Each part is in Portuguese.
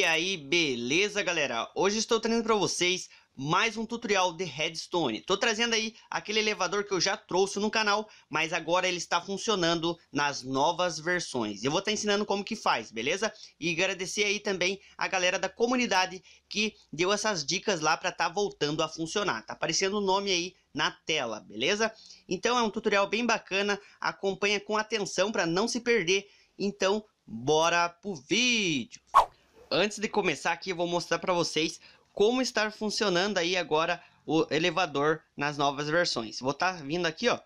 E aí, beleza galera? Hoje estou trazendo para vocês mais um tutorial de redstone. Estou trazendo aí aquele elevador que eu já trouxe no canal, mas agora ele está funcionando nas novas versões. Eu vou estar tá ensinando como que faz, beleza? E agradecer aí também a galera da comunidade que deu essas dicas lá para estar tá voltando a funcionar. Tá aparecendo o nome aí na tela, beleza? Então é um tutorial bem bacana, acompanha com atenção para não se perder. Então, bora pro vídeo! antes de começar aqui, eu vou mostrar para vocês como está funcionando aí agora o elevador nas novas versões. Vou estar tá vindo aqui, ó.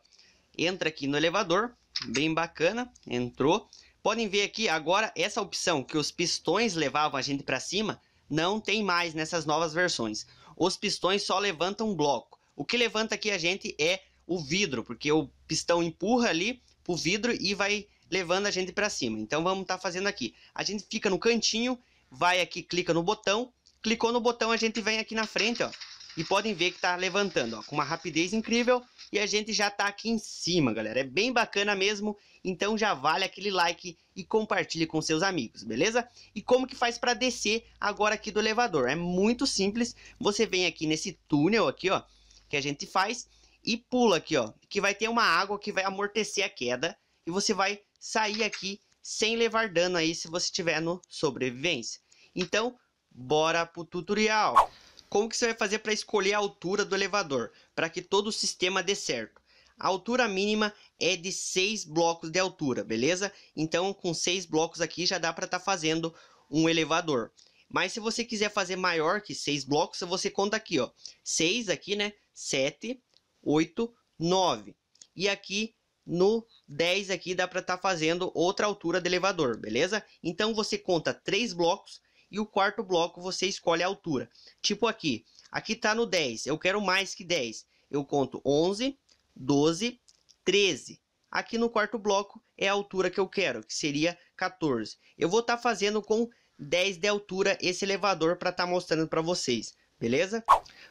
Entra aqui no elevador, bem bacana, entrou. Podem ver aqui agora essa opção que os pistões levavam a gente para cima, não tem mais nessas novas versões. Os pistões só levantam um bloco. O que levanta aqui a gente é o vidro, porque o pistão empurra ali pro vidro e vai levando a gente para cima. Então vamos estar tá fazendo aqui. A gente fica no cantinho vai aqui, clica no botão. Clicou no botão, a gente vem aqui na frente, ó. E podem ver que tá levantando, ó, com uma rapidez incrível. E a gente já tá aqui em cima, galera. É bem bacana mesmo. Então já vale aquele like e compartilhe com seus amigos, beleza? E como que faz para descer agora aqui do elevador? É muito simples. Você vem aqui nesse túnel aqui, ó, que a gente faz e pula aqui, ó, que vai ter uma água que vai amortecer a queda e você vai sair aqui sem levar dano aí se você tiver no sobrevivência. Então, bora pro tutorial. Como que você vai fazer para escolher a altura do elevador, para que todo o sistema dê certo? A altura mínima é de 6 blocos de altura, beleza? Então, com 6 blocos aqui já dá para estar tá fazendo um elevador. Mas se você quiser fazer maior que 6 blocos, você conta aqui, ó. 6 aqui, né? 7, 8, 9. E aqui no 10 aqui dá para estar tá fazendo outra altura de elevador, beleza? Então você conta três blocos e o quarto bloco você escolhe a altura. Tipo aqui, aqui está no 10, eu quero mais que 10. Eu conto 11, 12, 13. Aqui no quarto bloco é a altura que eu quero, que seria 14. Eu vou estar tá fazendo com 10 de altura esse elevador para estar tá mostrando para vocês beleza?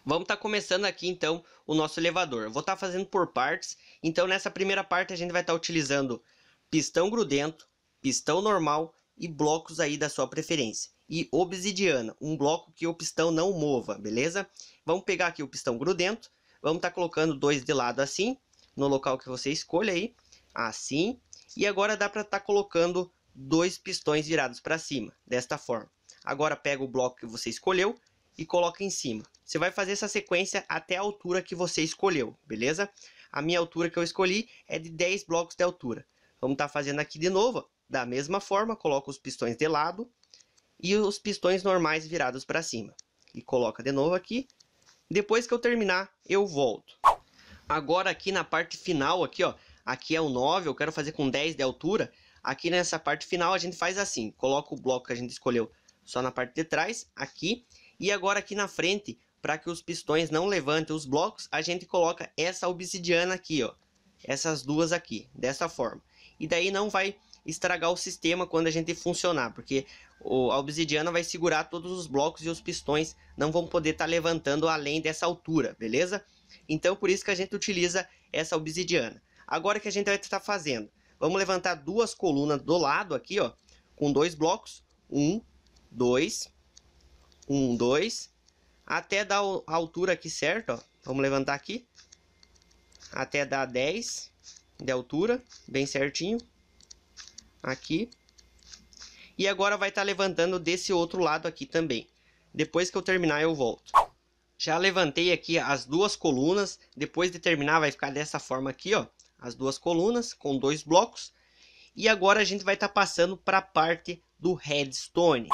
Vamos estar tá começando aqui então o nosso elevador. Eu vou estar tá fazendo por partes, então nessa primeira parte a gente vai estar tá utilizando pistão grudento, pistão normal e blocos aí da sua preferência. E obsidiana, um bloco que o pistão não mova, beleza? Vamos pegar aqui o pistão grudento, vamos estar tá colocando dois de lado assim, no local que você escolha aí, assim. E agora dá para estar tá colocando dois pistões virados para cima, desta forma. Agora pega o bloco que você escolheu, e coloca em cima. Você vai fazer essa sequência até a altura que você escolheu, beleza? A minha altura que eu escolhi é de 10 blocos de altura. Vamos estar tá fazendo aqui de novo, da mesma forma, coloca os pistões de lado e os pistões normais virados para cima. E coloca de novo aqui. Depois que eu terminar, eu volto. Agora aqui na parte final aqui, ó, aqui é o 9, eu quero fazer com 10 de altura. Aqui nessa parte final a gente faz assim, coloca o bloco que a gente escolheu só na parte de trás, aqui, e agora aqui na frente, para que os pistões não levantem os blocos, a gente coloca essa obsidiana aqui, ó. Essas duas aqui, dessa forma. E daí não vai estragar o sistema quando a gente funcionar, porque a obsidiana vai segurar todos os blocos e os pistões não vão poder estar tá levantando além dessa altura, beleza? Então por isso que a gente utiliza essa obsidiana. Agora que a gente vai estar tá fazendo, vamos levantar duas colunas do lado aqui, ó, com dois blocos, um, dois, um dois até dar a altura aqui certo, ó. Vamos levantar aqui. Até dar 10 de altura, bem certinho. Aqui. E agora vai estar tá levantando desse outro lado aqui também. Depois que eu terminar eu volto. Já levantei aqui as duas colunas. Depois de terminar vai ficar dessa forma aqui, ó. As duas colunas com dois blocos. E agora a gente vai estar tá passando para a parte do redstone.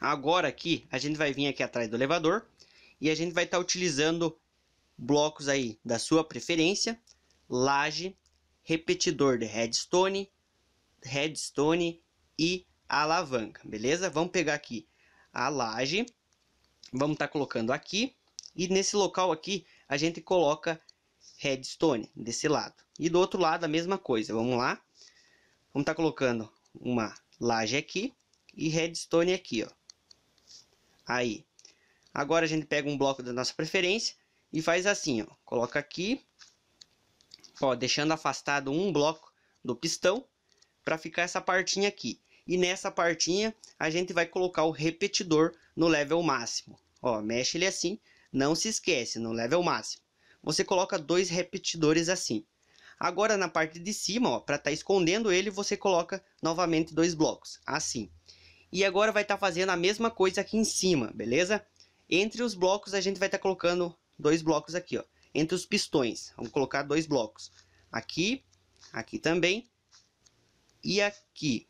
Agora aqui, a gente vai vir aqui atrás do elevador e a gente vai estar tá utilizando blocos aí da sua preferência, laje, repetidor de redstone, redstone e alavanca, beleza? Vamos pegar aqui a laje, vamos estar tá colocando aqui e nesse local aqui a gente coloca redstone desse lado. E do outro lado a mesma coisa, vamos lá. Vamos estar tá colocando uma laje aqui e redstone aqui, ó. Aí. Agora a gente pega um bloco da nossa preferência e faz assim, ó. Coloca aqui, ó, deixando afastado um bloco do pistão para ficar essa partinha aqui. E nessa partinha a gente vai colocar o repetidor no level máximo. Ó, mexe ele assim, não se esquece, no level máximo. Você coloca dois repetidores assim. Agora na parte de cima, ó, para estar tá escondendo ele, você coloca novamente dois blocos, assim. E agora vai estar tá fazendo a mesma coisa aqui em cima, beleza? Entre os blocos a gente vai estar tá colocando dois blocos aqui, ó. Entre os pistões, vamos colocar dois blocos. Aqui, aqui também e aqui.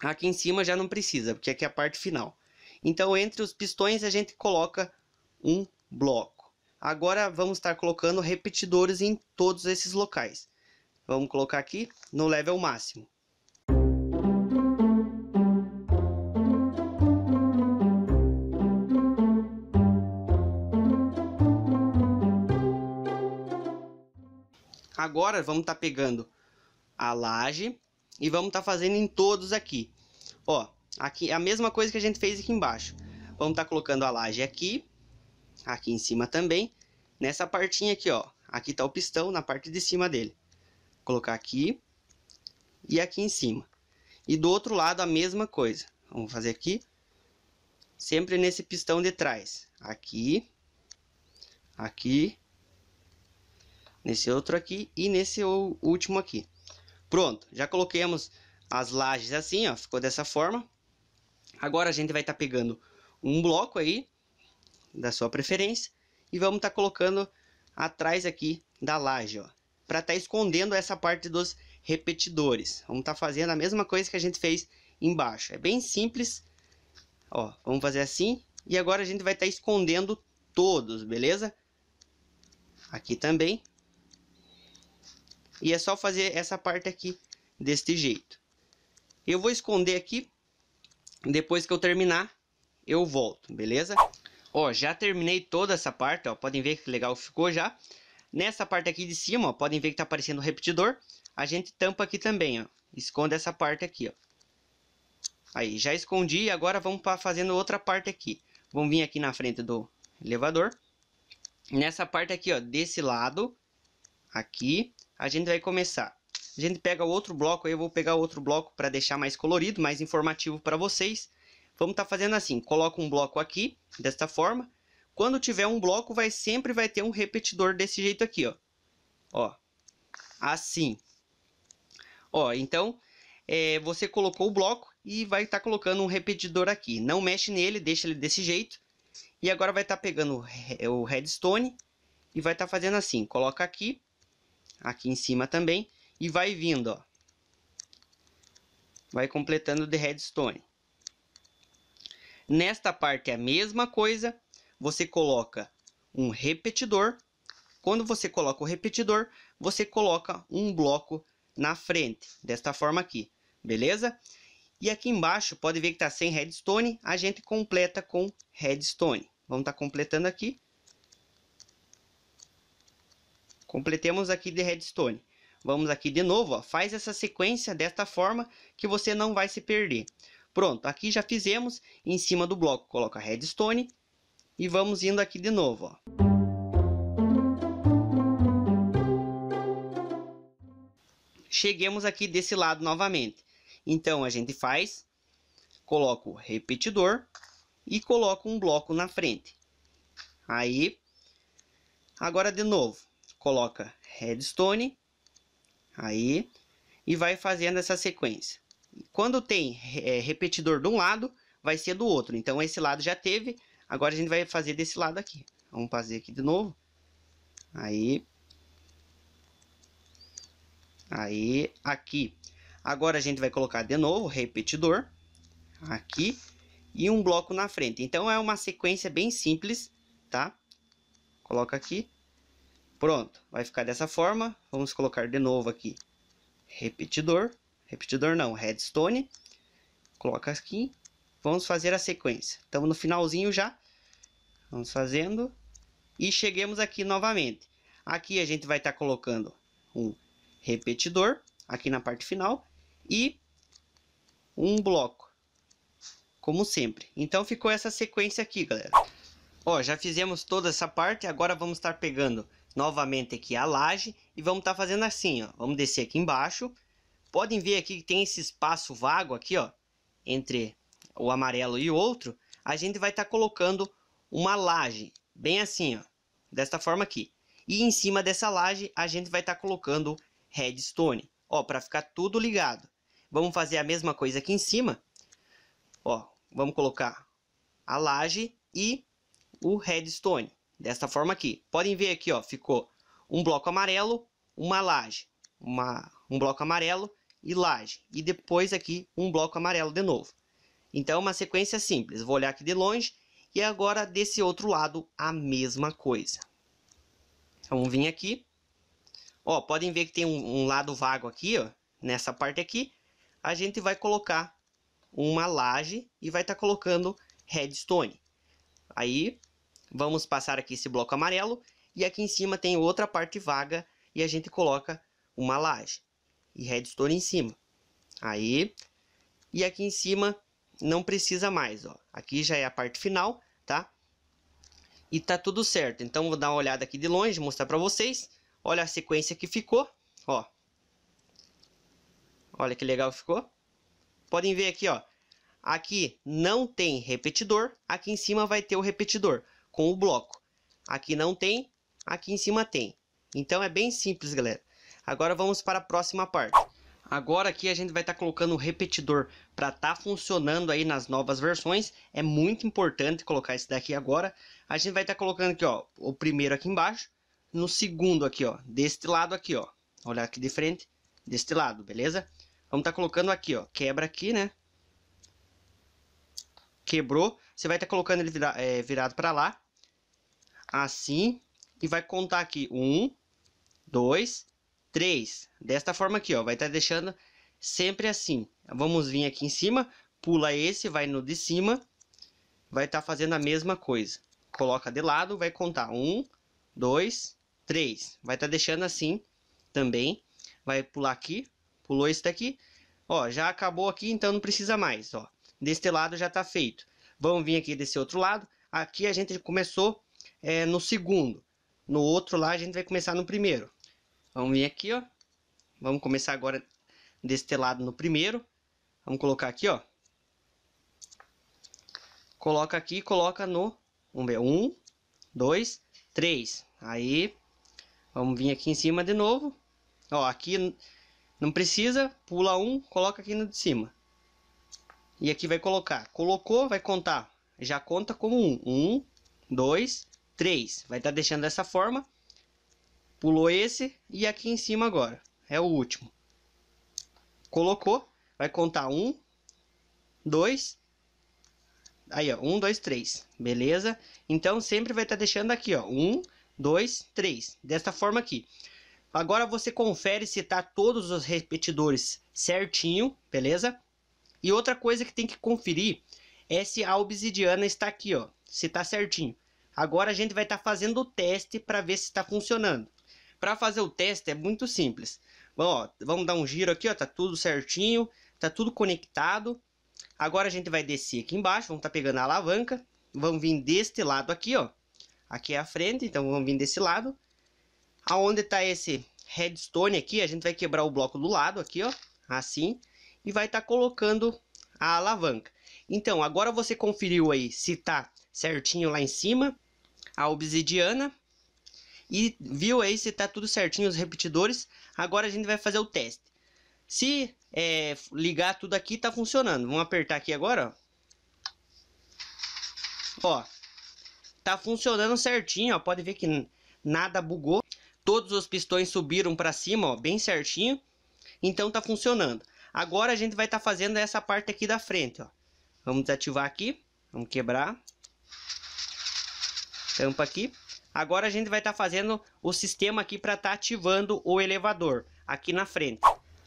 Aqui em cima já não precisa, porque aqui é a parte final. Então, entre os pistões a gente coloca um bloco. Agora, vamos estar tá colocando repetidores em todos esses locais. Vamos colocar aqui no level máximo. Agora vamos estar tá pegando a laje e vamos estar tá fazendo em todos aqui. Ó, aqui a mesma coisa que a gente fez aqui embaixo. Vamos estar tá colocando a laje aqui, aqui em cima também. Nessa partinha aqui, ó, aqui tá o pistão na parte de cima dele. Colocar aqui e aqui em cima. E do outro lado a mesma coisa. Vamos fazer aqui. Sempre nesse pistão de trás. Aqui, aqui nesse outro aqui e nesse último aqui. Pronto, já coloquemos as lajes assim, ó, ficou dessa forma. Agora a gente vai estar tá pegando um bloco aí, da sua preferência, e vamos estar tá colocando atrás aqui da laje, ó, para estar tá escondendo essa parte dos repetidores. Vamos estar tá fazendo a mesma coisa que a gente fez embaixo, é bem simples, ó, vamos fazer assim, e agora a gente vai estar tá escondendo todos, beleza? Aqui também, e é só fazer essa parte aqui deste jeito. Eu vou esconder aqui. Depois que eu terminar, eu volto, beleza? Ó, já terminei toda essa parte, ó. Podem ver que legal ficou já. Nessa parte aqui de cima, ó, podem ver que tá aparecendo o repetidor. A gente tampa aqui também, ó. Esconde essa parte aqui, ó. Aí, já escondi e agora vamos para fazendo outra parte aqui. Vamos vir aqui na frente do elevador. Nessa parte aqui, ó, desse lado, aqui, a gente vai começar. A gente pega o outro bloco, eu vou pegar outro bloco para deixar mais colorido, mais informativo para vocês. Vamos estar tá fazendo assim, coloca um bloco aqui, desta forma. Quando tiver um bloco, vai sempre vai ter um repetidor desse jeito aqui, ó. Ó, assim. Ó, então, é, você colocou o bloco e vai estar tá colocando um repetidor aqui. Não mexe nele, deixa ele desse jeito. E agora vai estar tá pegando o redstone e vai estar tá fazendo assim. Coloca aqui, aqui em cima também, e vai vindo, ó. Vai completando de redstone. Nesta parte é a mesma coisa, você coloca um repetidor. Quando você coloca o repetidor, você coloca um bloco na frente, desta forma aqui, beleza? E aqui embaixo, pode ver que está sem redstone, a gente completa com redstone. Vamos estar tá completando aqui, Completemos aqui de redstone. Vamos aqui de novo, ó, faz essa sequência desta forma que você não vai se perder. Pronto, aqui já fizemos, em cima do bloco coloca redstone e vamos indo aqui de novo. Ó. Cheguemos aqui desse lado novamente. Então a gente faz, coloca o repetidor e coloca um bloco na frente. Aí, agora de novo, coloca redstone aí e vai fazendo essa sequência. Quando tem é, repetidor de um lado, vai ser do outro. Então esse lado já teve, agora a gente vai fazer desse lado aqui. Vamos fazer aqui de novo. Aí. Aí, aqui. Agora a gente vai colocar de novo repetidor aqui e um bloco na frente. Então é uma sequência bem simples, tá? Coloca aqui. Pronto, vai ficar dessa forma. Vamos colocar de novo aqui repetidor, repetidor não, redstone. Coloca aqui. Vamos fazer a sequência. Estamos no finalzinho já. Vamos fazendo. E chegamos aqui novamente. Aqui a gente vai estar tá colocando um repetidor, aqui na parte final. E um bloco, como sempre. Então ficou essa sequência aqui, galera. Ó, já fizemos toda essa parte, agora vamos estar pegando novamente aqui a laje e vamos estar tá fazendo assim, ó. Vamos descer aqui embaixo. Podem ver aqui que tem esse espaço vago aqui, ó, entre o amarelo e o outro. A gente vai estar tá colocando uma laje, bem assim, ó, desta forma aqui. E em cima dessa laje a gente vai estar tá colocando redstone, ó, para ficar tudo ligado. Vamos fazer a mesma coisa aqui em cima. Ó, vamos colocar a laje e o redstone desta forma aqui. Podem ver aqui, ó, ficou um bloco amarelo, uma laje, uma, um bloco amarelo e laje. E depois aqui um bloco amarelo de novo. Então, é uma sequência simples. Vou olhar aqui de longe e agora desse outro lado a mesma coisa. Então, vamos vir aqui. Ó, podem ver que tem um, um lado vago aqui, ó, nessa parte aqui. A gente vai colocar uma laje e vai estar tá colocando redstone. Aí, Vamos passar aqui esse bloco amarelo e aqui em cima tem outra parte vaga e a gente coloca uma laje e redstone em cima. Aí, e aqui em cima não precisa mais, ó. Aqui já é a parte final, tá? E tá tudo certo. Então vou dar uma olhada aqui de longe, mostrar para vocês. Olha a sequência que ficou, ó. Olha que legal ficou. Podem ver aqui, ó. Aqui não tem repetidor, aqui em cima vai ter o repetidor com o bloco. Aqui não tem, aqui em cima tem. Então é bem simples, galera. Agora vamos para a próxima parte. Agora aqui a gente vai estar tá colocando o repetidor para estar tá funcionando aí nas novas versões. É muito importante colocar esse daqui agora. A gente vai estar tá colocando aqui, ó, o primeiro aqui embaixo, no segundo aqui, ó, deste lado aqui, ó. Olha aqui de frente, deste lado, beleza? Vamos estar tá colocando aqui, ó, quebra aqui, né? Quebrou, você vai estar tá colocando ele vira, é, virado para lá assim, e vai contar aqui um, dois, três. Desta forma aqui, ó, vai estar tá deixando sempre assim. Vamos vir aqui em cima, pula esse, vai no de cima, vai estar tá fazendo a mesma coisa. Coloca de lado, vai contar um, dois, três. Vai estar tá deixando assim também. Vai pular aqui, pulou esse daqui. Ó, já acabou aqui, então não precisa mais, ó. Deste lado já está feito. Vamos vir aqui desse outro lado. Aqui a gente começou é, no segundo. No outro lá a gente vai começar no primeiro. Vamos vir aqui, ó. Vamos começar agora deste lado no primeiro. Vamos colocar aqui, ó. Coloca aqui, coloca no... Vamos ver, um, dois, três. Aí, vamos vir aqui em cima de novo. Ó, aqui não precisa, pula um, coloca aqui no de cima. E aqui vai colocar. Colocou, vai contar. Já conta como um. Um, dois, 3. Vai estar tá deixando dessa forma. Pulou esse e aqui em cima agora. É o último. Colocou, vai contar 1, 2, aí ó, 1, 2, 3, beleza? Então sempre vai estar tá deixando aqui ó, 1, 2, 3, desta forma aqui. Agora você confere se tá todos os repetidores certinho, beleza? E outra coisa que tem que conferir é se a obsidiana está aqui ó, se tá certinho. Agora a gente vai estar tá fazendo o teste para ver se está funcionando. Para fazer o teste é muito simples. Bom, ó, vamos dar um giro aqui, ó, tá tudo certinho, tá tudo conectado. Agora a gente vai descer aqui embaixo, vamos estar tá pegando a alavanca, vamos vir deste lado aqui, ó. Aqui é a frente, então vamos vir desse lado. Aonde está esse redstone aqui, a gente vai quebrar o bloco do lado aqui, ó, assim, e vai estar tá colocando a alavanca. Então, agora você conferiu aí se tá certinho lá em cima, a obsidiana. E viu aí se tá tudo certinho os repetidores. Agora a gente vai fazer o teste. Se é, ligar tudo aqui, tá funcionando. Vamos apertar aqui agora, ó. ó. Tá funcionando certinho, ó. Pode ver que nada bugou. Todos os pistões subiram para cima, ó, bem certinho. Então tá funcionando. Agora a gente vai estar tá fazendo essa parte aqui da frente, ó. Vamos desativar aqui. Vamos quebrar tampa aqui. Agora a gente vai estar tá fazendo o sistema aqui para estar tá ativando o elevador aqui na frente.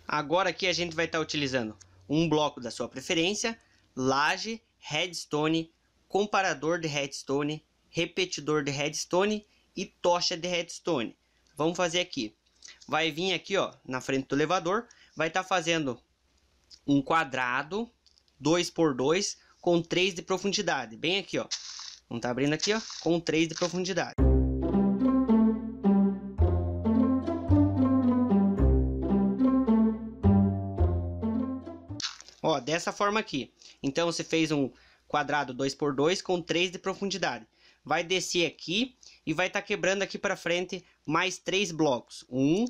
Agora aqui a gente vai estar tá utilizando um bloco da sua preferência, laje, redstone, comparador de redstone, repetidor de redstone e tocha de redstone. Vamos fazer aqui. Vai vir aqui ó, na frente do elevador, vai estar tá fazendo um quadrado 2 por 2 com 3 de profundidade, bem aqui ó. Vamos estar tá abrindo aqui, ó, com 3 de profundidade. Ó, dessa forma aqui. Então, você fez um quadrado 2 por 2 com 3 de profundidade. Vai descer aqui e vai estar tá quebrando aqui para frente mais três blocos. Um,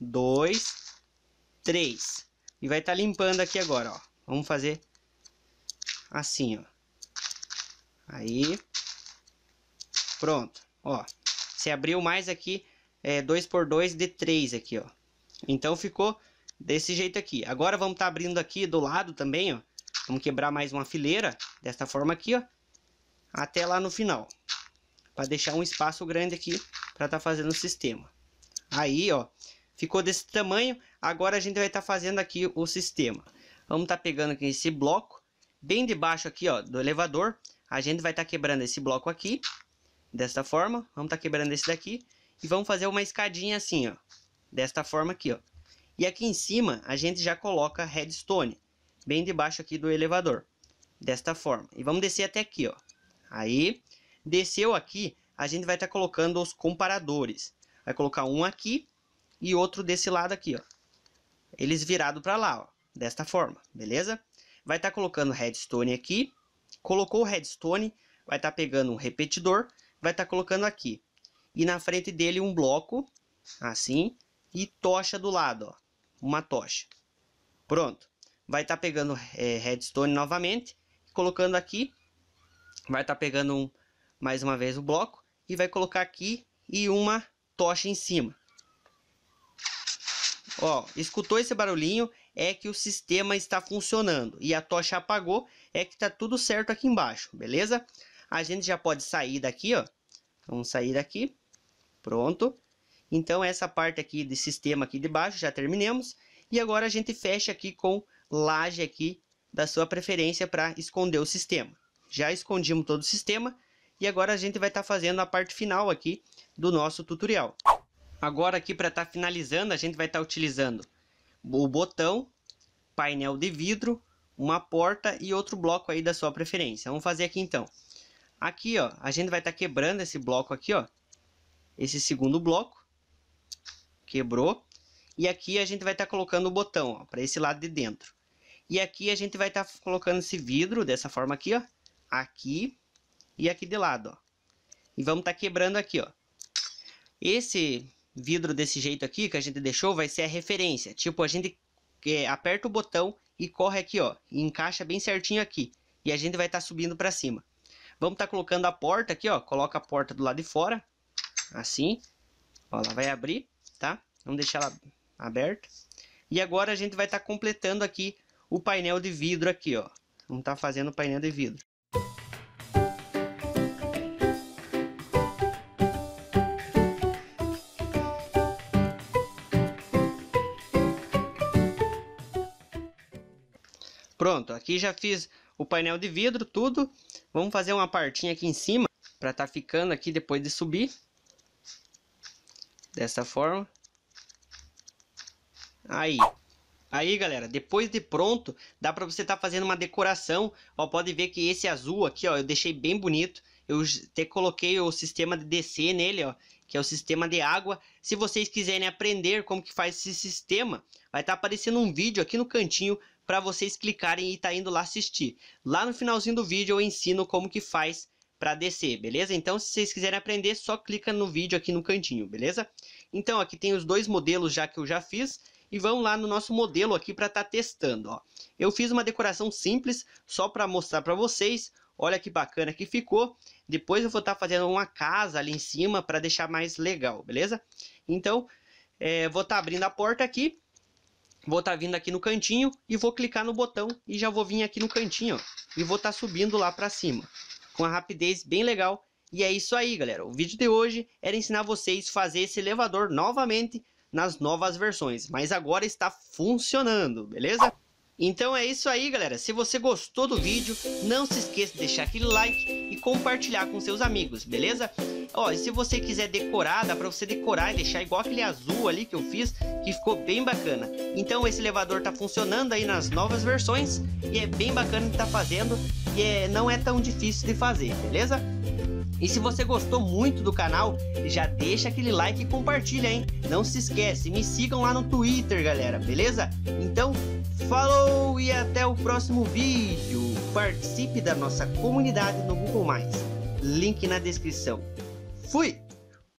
dois, três. E vai estar tá limpando aqui agora, ó. Vamos fazer assim, ó. Aí, pronto, ó. Você abriu mais aqui, é, 2 por 2 de 3 aqui, ó. Então ficou desse jeito aqui. Agora vamos estar tá abrindo aqui do lado também, ó. Vamos quebrar mais uma fileira, desta forma aqui, ó. Até lá no final. Para deixar um espaço grande aqui para estar tá fazendo o sistema. Aí, ó, ficou desse tamanho. Agora a gente vai estar tá fazendo aqui o sistema. Vamos estar tá pegando aqui esse bloco, bem debaixo aqui, ó, do elevador. A gente vai estar tá quebrando esse bloco aqui, desta forma. Vamos estar tá quebrando esse daqui e vamos fazer uma escadinha assim, ó. Desta forma aqui, ó. E aqui em cima a gente já coloca redstone, bem debaixo aqui do elevador. Desta forma. E vamos descer até aqui, ó. Aí, desceu aqui, a gente vai estar tá colocando os comparadores. Vai colocar um aqui e outro desse lado aqui, ó. Eles virados para lá, ó. Desta forma, beleza? Vai estar tá colocando redstone aqui Colocou o redstone, vai estar tá pegando um repetidor, vai estar tá colocando aqui. E na frente dele um bloco, assim, e tocha do lado, ó, uma tocha. Pronto. Vai estar tá pegando é, redstone novamente, colocando aqui, vai estar tá pegando um, mais uma vez o bloco, e vai colocar aqui e uma tocha em cima. Ó, escutou esse barulhinho? É que o sistema está funcionando e a tocha apagou é que tá tudo certo aqui embaixo, beleza? A gente já pode sair daqui, ó. Vamos sair daqui. Pronto. Então, essa parte aqui de sistema aqui de baixo, já terminamos. E agora a gente fecha aqui com laje aqui da sua preferência para esconder o sistema. Já escondimos todo o sistema. E agora a gente vai estar tá fazendo a parte final aqui do nosso tutorial. Agora aqui para estar tá finalizando, a gente vai estar tá utilizando o botão, painel de vidro, uma porta e outro bloco aí da sua preferência. Vamos fazer aqui então. Aqui, ó, a gente vai estar tá quebrando esse bloco aqui, ó. Esse segundo bloco. Quebrou. E aqui a gente vai estar tá colocando o botão, ó, para esse lado de dentro. E aqui a gente vai estar tá colocando esse vidro dessa forma aqui, ó. Aqui e aqui de lado, ó. E vamos estar tá quebrando aqui, ó. Esse vidro desse jeito aqui que a gente deixou vai ser a referência. Tipo, a gente é, aperta o botão e corre aqui, ó, e encaixa bem certinho aqui. E a gente vai estar tá subindo para cima. Vamos estar tá colocando a porta aqui, ó, coloca a porta do lado de fora, assim. Ó, ela vai abrir, tá? Vamos deixar ela aberta. E agora a gente vai estar tá completando aqui o painel de vidro aqui, ó. Vamos estar tá fazendo o painel de vidro. Pronto, aqui já fiz o painel de vidro, tudo. Vamos fazer uma partinha aqui em cima, para tá ficando aqui depois de subir. Dessa forma. Aí. Aí, galera, depois de pronto, dá para você estar tá fazendo uma decoração. Ó, pode ver que esse azul aqui, ó, eu deixei bem bonito. Eu até coloquei o sistema de DC nele, ó, que é o sistema de água. Se vocês quiserem aprender como que faz esse sistema, vai estar tá aparecendo um vídeo aqui no cantinho para vocês clicarem e tá indo lá assistir. Lá no finalzinho do vídeo eu ensino como que faz para descer, beleza? Então, se vocês quiserem aprender, só clica no vídeo aqui no cantinho, beleza? Então, aqui tem os dois modelos já que eu já fiz e vamos lá no nosso modelo aqui para estar tá testando, ó. Eu fiz uma decoração simples só para mostrar para vocês. Olha que bacana que ficou. Depois eu vou estar tá fazendo uma casa ali em cima para deixar mais legal, beleza? Então, é, vou estar tá abrindo a porta aqui vou estar tá vindo aqui no cantinho e vou clicar no botão e já vou vir aqui no cantinho ó, e vou estar tá subindo lá para cima com a rapidez bem legal e é isso aí galera o vídeo de hoje era ensinar vocês a fazer esse elevador novamente nas novas versões mas agora está funcionando beleza então é isso aí galera, se você gostou do vídeo, não se esqueça de deixar aquele like e compartilhar com seus amigos, beleza? Ó, e se você quiser decorar, dá pra você decorar e deixar igual aquele azul ali que eu fiz, que ficou bem bacana. Então esse elevador tá funcionando aí nas novas versões e é bem bacana que tá fazendo e é, não é tão difícil de fazer, beleza? E se você gostou muito do canal, já deixa aquele like e compartilha, hein? Não se esquece, me sigam lá no Twitter, galera, beleza? Então, falou e até o próximo vídeo. Participe da nossa comunidade no Google+. Link na descrição. Fui!